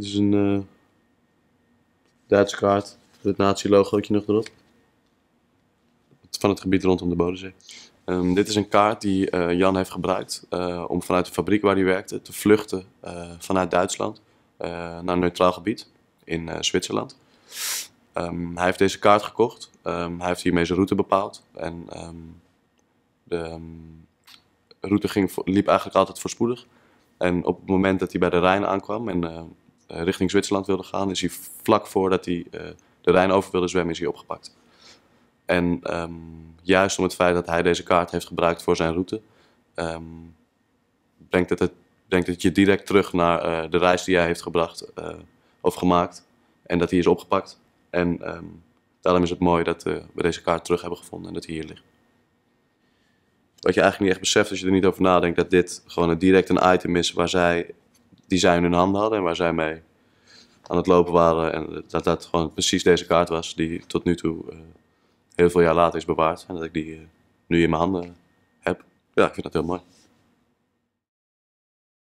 Dit is een eh, Duitse kaart met het nazi-logootje nog erop. Van het gebied rondom de Bodensee. Ehm, dit is een kaart die eh, Jan heeft gebruikt eh, om vanuit de fabriek waar hij werkte te vluchten vanuit Duitsland naar een neutraal gebied in Zwitserland. Ehm, hij heeft deze kaart gekocht. Ehm, hij heeft hiermee zijn route bepaald. En de route ging, liep eigenlijk altijd voorspoedig. En op het moment dat hij bij de Rijn aankwam en eh, richting Zwitserland wilde gaan, is hij vlak voordat hij eh, de Rijn over wilde zwemmen, is hij opgepakt. En ehm, juist om het feit dat hij deze kaart heeft gebruikt voor zijn route, denkt ehm, brengt, het het, je direct terug naar eh, de reis die hij heeft gebracht of gemaakt. En dat hij is opgepakt. En ehm, daarom is het mooi dat we deze kaart terug hebben gevonden en dat hij hier ligt. Wat je eigenlijk niet echt beseft als je er niet over nadenkt, dat dit gewoon direct een item is waar zij die zij in hun handen hadden en waar zij mee aan het lopen waren. En dat dat gewoon precies deze kaart was die tot nu toe eh, heel veel jaar later is bewaard. En dat ik die eh, nu in mijn handen heb. Ja, ik vind dat heel mooi.